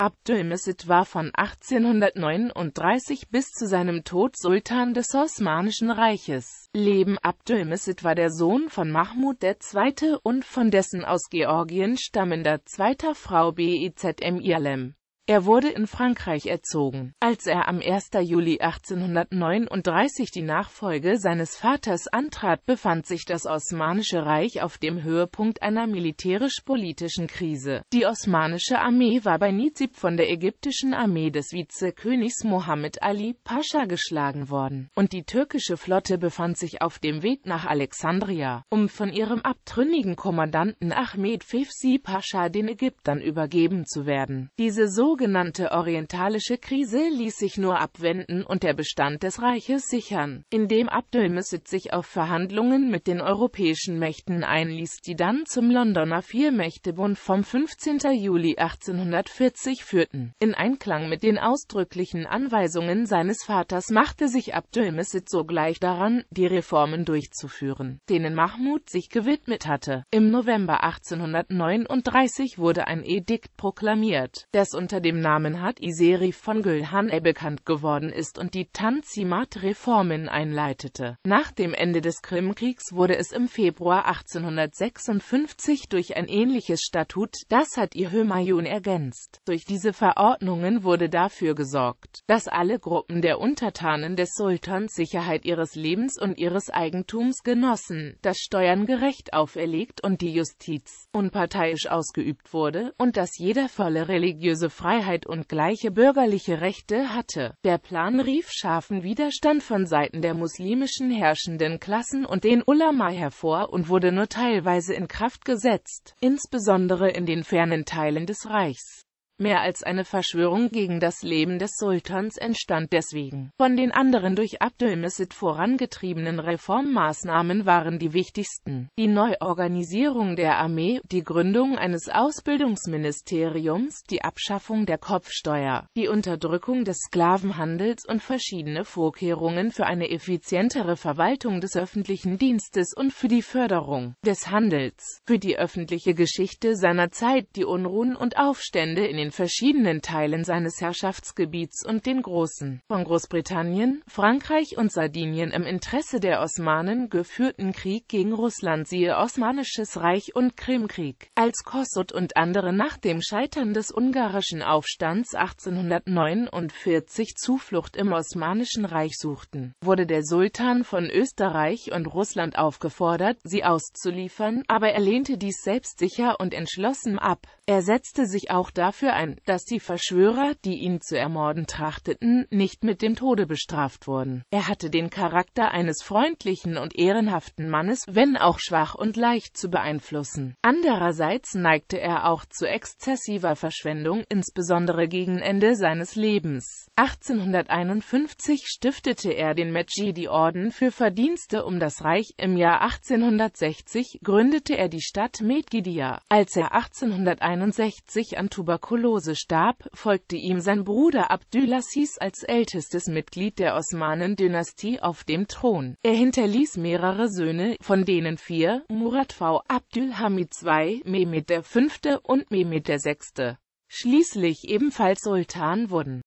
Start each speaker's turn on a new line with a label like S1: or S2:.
S1: Abdülmesid war von 1839 bis zu seinem Tod Sultan des Osmanischen Reiches. Leben Abdülmesid war der Sohn von Mahmud II. und von dessen aus Georgien stammender zweiter Frau Bezm Irlem. Er wurde in Frankreich erzogen. Als er am 1. Juli 1839 die Nachfolge seines Vaters antrat, befand sich das Osmanische Reich auf dem Höhepunkt einer militärisch-politischen Krise. Die osmanische Armee war bei Nizib von der ägyptischen Armee des Vizekönigs Mohammed Ali Pascha geschlagen worden, und die türkische Flotte befand sich auf dem Weg nach Alexandria, um von ihrem abtrünnigen Kommandanten Ahmed Fevzi Pascha den Ägyptern übergeben zu werden. Diese so sogenannte orientalische Krise ließ sich nur abwenden und der Bestand des Reiches sichern, indem Abdülmessid sich auf Verhandlungen mit den europäischen Mächten einließ, die dann zum Londoner Viermächtebund vom 15. Juli 1840 führten. In Einklang mit den ausdrücklichen Anweisungen seines Vaters machte sich Abdülmessid sogleich daran, die Reformen durchzuführen, denen Mahmud sich gewidmet hatte. Im November 1839 wurde ein Edikt proklamiert, das unter unter dem Namen Hat Iseri von Gülhane bekannt geworden ist und die Tanzimat-Reformen einleitete. Nach dem Ende des Krimkriegs wurde es im Februar 1856 durch ein ähnliches Statut, das hat ihr Hömayun ergänzt. Durch diese Verordnungen wurde dafür gesorgt, dass alle Gruppen der Untertanen des Sultans Sicherheit ihres Lebens und ihres Eigentums genossen, dass Steuern gerecht auferlegt und die Justiz unparteiisch ausgeübt wurde und dass jeder volle religiöse Freiheit Freiheit und gleiche bürgerliche Rechte hatte. Der Plan rief scharfen Widerstand von Seiten der muslimischen herrschenden Klassen und den Ulama hervor und wurde nur teilweise in Kraft gesetzt, insbesondere in den fernen Teilen des Reichs. Mehr als eine Verschwörung gegen das Leben des Sultans entstand deswegen. Von den anderen durch Abdülmesid vorangetriebenen Reformmaßnahmen waren die wichtigsten die Neuorganisierung der Armee, die Gründung eines Ausbildungsministeriums, die Abschaffung der Kopfsteuer, die Unterdrückung des Sklavenhandels und verschiedene Vorkehrungen für eine effizientere Verwaltung des öffentlichen Dienstes und für die Förderung des Handels, für die öffentliche Geschichte seiner Zeit die Unruhen und Aufstände in den den verschiedenen Teilen seines Herrschaftsgebiets und den großen, von Großbritannien, Frankreich und Sardinien im Interesse der Osmanen geführten Krieg gegen Russland siehe Osmanisches Reich und Krimkrieg. Als Kossuth und andere nach dem Scheitern des ungarischen Aufstands 1849 Zuflucht im Osmanischen Reich suchten, wurde der Sultan von Österreich und Russland aufgefordert, sie auszuliefern, aber er lehnte dies selbstsicher und entschlossen ab. Er setzte sich auch dafür ein, dass die Verschwörer, die ihn zu ermorden trachteten, nicht mit dem Tode bestraft wurden. Er hatte den Charakter eines freundlichen und ehrenhaften Mannes, wenn auch schwach und leicht zu beeinflussen. Andererseits neigte er auch zu exzessiver Verschwendung, insbesondere gegen Ende seines Lebens. 1851 stiftete er den Medjidi-Orden für Verdienste um das Reich. Im Jahr 1860 gründete er die Stadt Medgidia. Als er 1851 1961 an Tuberkulose starb, folgte ihm sein Bruder Abdülaziz als ältestes Mitglied der Osmanen-Dynastie auf dem Thron. Er hinterließ mehrere Söhne, von denen vier, Murat V. Abdülhamid II., Mehmed V. und Mehmed VI., schließlich ebenfalls Sultan wurden